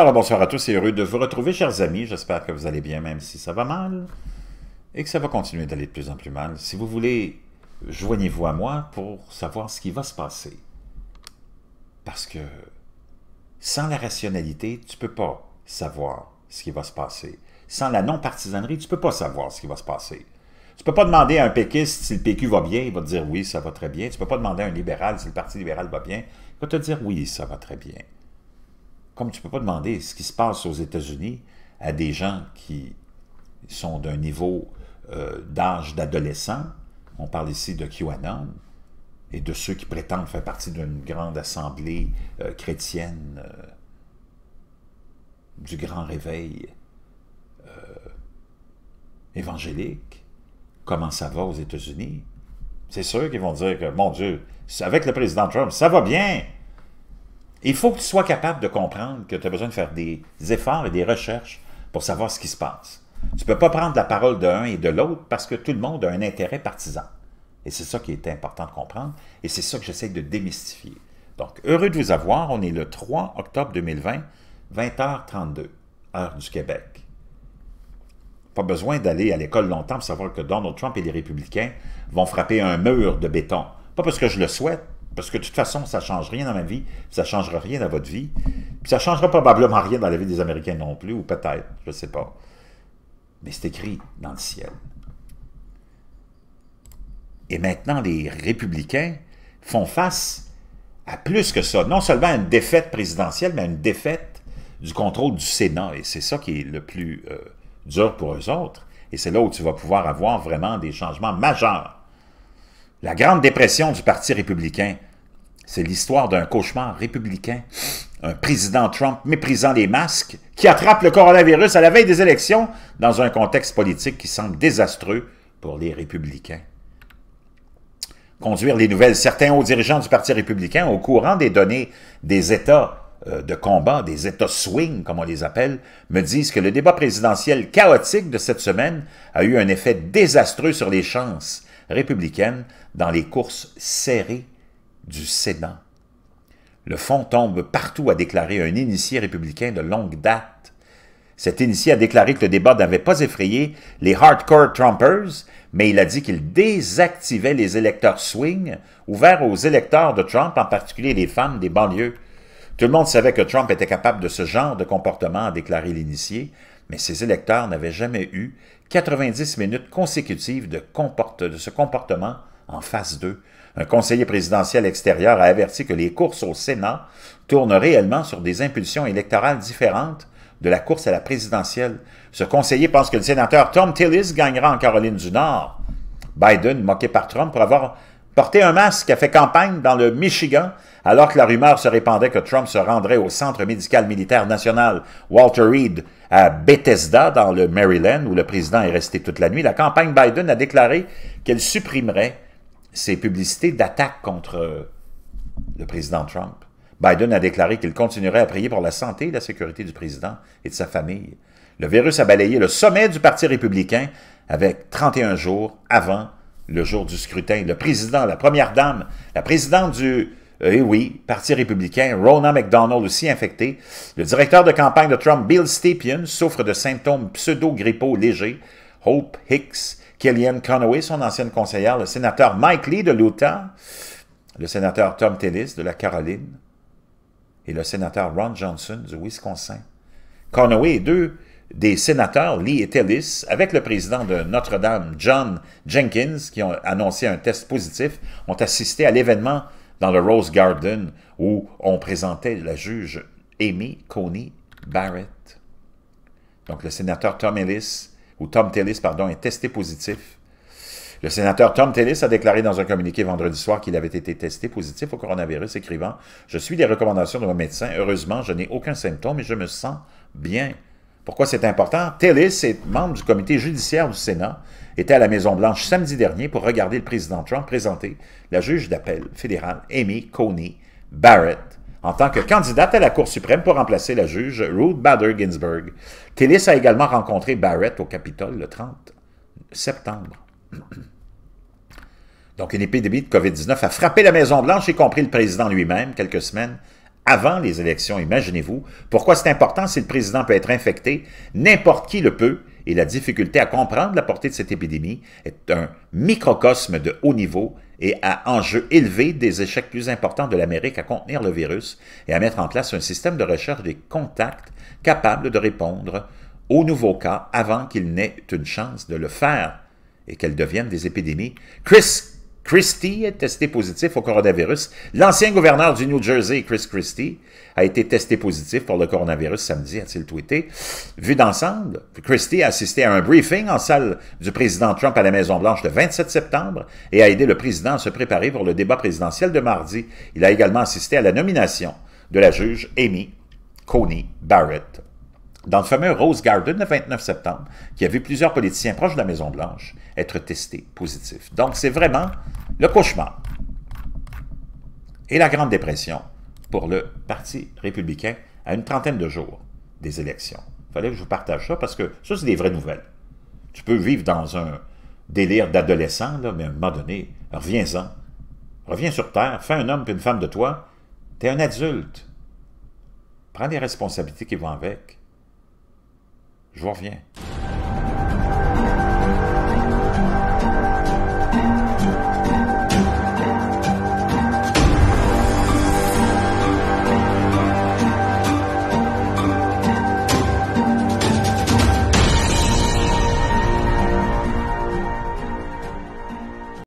Alors, bonsoir à tous et heureux de vous retrouver, chers amis. J'espère que vous allez bien, même si ça va mal et que ça va continuer d'aller de plus en plus mal. Si vous voulez, joignez-vous à moi pour savoir ce qui va se passer. Parce que sans la rationalité, tu ne peux pas savoir ce qui va se passer. Sans la non-partisanerie, tu ne peux pas savoir ce qui va se passer. Tu ne peux pas demander à un péquiste si le PQ va bien, il va te dire oui, ça va très bien. Tu ne peux pas demander à un libéral si le Parti libéral va bien, il va te dire oui, ça va très bien comme tu ne peux pas demander ce qui se passe aux États-Unis à des gens qui sont d'un niveau euh, d'âge d'adolescent, on parle ici de QAnon, et de ceux qui prétendent faire partie d'une grande assemblée euh, chrétienne euh, du grand réveil évangélique, comment ça va aux États-Unis, c'est sûr qu'ils vont dire que, mon Dieu, avec le président Trump, ça va bien, il faut que tu sois capable de comprendre que tu as besoin de faire des efforts et des recherches pour savoir ce qui se passe. Tu ne peux pas prendre la parole d'un et de l'autre parce que tout le monde a un intérêt partisan. Et c'est ça qui est important de comprendre et c'est ça que j'essaie de démystifier. Donc, heureux de vous avoir. On est le 3 octobre 2020, 20h32, heure du Québec. Pas besoin d'aller à l'école longtemps pour savoir que Donald Trump et les républicains vont frapper un mur de béton. Pas parce que je le souhaite, parce que de toute façon, ça ne change rien dans ma vie, ça ne changera rien dans votre vie, puis ça ne changera probablement rien dans la vie des Américains non plus, ou peut-être, je ne sais pas. Mais c'est écrit dans le ciel. Et maintenant, les républicains font face à plus que ça. Non seulement à une défaite présidentielle, mais à une défaite du contrôle du Sénat. Et c'est ça qui est le plus euh, dur pour eux autres. Et c'est là où tu vas pouvoir avoir vraiment des changements majeurs la Grande Dépression du Parti républicain, c'est l'histoire d'un cauchemar républicain. Un président Trump méprisant les masques qui attrape le coronavirus à la veille des élections dans un contexte politique qui semble désastreux pour les républicains. Conduire les nouvelles, certains hauts dirigeants du Parti républicain au courant des données des États euh, de combat, des États swing, comme on les appelle, me disent que le débat présidentiel chaotique de cette semaine a eu un effet désastreux sur les chances républicaine dans les courses serrées du Sénat. Le fond tombe partout, a déclaré un initié républicain de longue date. Cet initié a déclaré que le débat n'avait pas effrayé les hardcore Trumpers, mais il a dit qu'il désactivait les électeurs swing, ouverts aux électeurs de Trump, en particulier les femmes des banlieues. Tout le monde savait que Trump était capable de ce genre de comportement, a déclaré l'initié, mais ces électeurs n'avaient jamais eu 90 minutes consécutives de, de ce comportement en face d'eux. Un conseiller présidentiel extérieur a averti que les courses au Sénat tournent réellement sur des impulsions électorales différentes de la course à la présidentielle. Ce conseiller pense que le sénateur Tom Tillis gagnera en Caroline du Nord. Biden, moqué par Trump pour avoir porter un masque a fait campagne dans le Michigan alors que la rumeur se répandait que Trump se rendrait au Centre médical militaire national Walter Reed à Bethesda, dans le Maryland, où le président est resté toute la nuit, la campagne Biden a déclaré qu'elle supprimerait ses publicités d'attaque contre euh, le président Trump. Biden a déclaré qu'il continuerait à prier pour la santé et la sécurité du président et de sa famille. Le virus a balayé le sommet du Parti républicain avec 31 jours avant le jour du scrutin. Le président, la première dame, la présidente du, euh, eh oui, Parti républicain, Rona McDonald aussi infectée. Le directeur de campagne de Trump, Bill Stepien, souffre de symptômes pseudo-grippaux légers. Hope Hicks, Kellyanne Conway, son ancienne conseillère, le sénateur Mike Lee de l'Utah, le sénateur Tom Tillis de la Caroline et le sénateur Ron Johnson du Wisconsin. Conway et deux des sénateurs, Lee et Tellis, avec le président de Notre-Dame, John Jenkins, qui ont annoncé un test positif, ont assisté à l'événement dans le Rose Garden où on présentait la juge Amy Coney Barrett. Donc le sénateur Tom Ellis, ou Tom Tellis, pardon, est testé positif. Le sénateur Tom Tellis a déclaré dans un communiqué vendredi soir qu'il avait été testé positif au coronavirus, écrivant « Je suis des recommandations de mon médecin. Heureusement, je n'ai aucun symptôme et je me sens bien ». Pourquoi c'est important? Tillis, membre du comité judiciaire du Sénat, était à la Maison-Blanche samedi dernier pour regarder le président Trump présenter la juge d'appel fédérale Amy Coney Barrett en tant que candidate à la Cour suprême pour remplacer la juge Ruth Bader Ginsburg. Tillis a également rencontré Barrett au Capitole le 30 septembre. Donc, une épidémie de COVID-19 a frappé la Maison-Blanche, y compris le président lui-même, quelques semaines avant les élections, imaginez-vous. Pourquoi c'est important si le président peut être infecté? N'importe qui le peut, et la difficulté à comprendre la portée de cette épidémie est un microcosme de haut niveau et à enjeu élevé des échecs plus importants de l'Amérique à contenir le virus et à mettre en place un système de recherche des contacts capables de répondre aux nouveaux cas avant qu'il n'ait une chance de le faire et qu'elles deviennent des épidémies. Chris Christie est testé positif au coronavirus. L'ancien gouverneur du New Jersey, Chris Christie, a été testé positif pour le coronavirus samedi, a-t-il tweeté. Vu d'ensemble, Christie a assisté à un briefing en salle du président Trump à la Maison-Blanche le 27 septembre et a aidé le président à se préparer pour le débat présidentiel de mardi. Il a également assisté à la nomination de la juge Amy Coney Barrett dans le fameux Rose Garden le 29 septembre, qui a vu plusieurs politiciens proches de la Maison-Blanche être testés positifs. Donc, c'est vraiment le cauchemar et la Grande Dépression pour le Parti républicain à une trentaine de jours des élections. Il fallait que je vous partage ça parce que ça, c'est des vraies nouvelles. Tu peux vivre dans un délire d'adolescent, mais à un moment donné, reviens-en. Reviens sur Terre, fais un homme et une femme de toi. Tu es un adulte. Prends les responsabilités qui vont avec. Je vous reviens.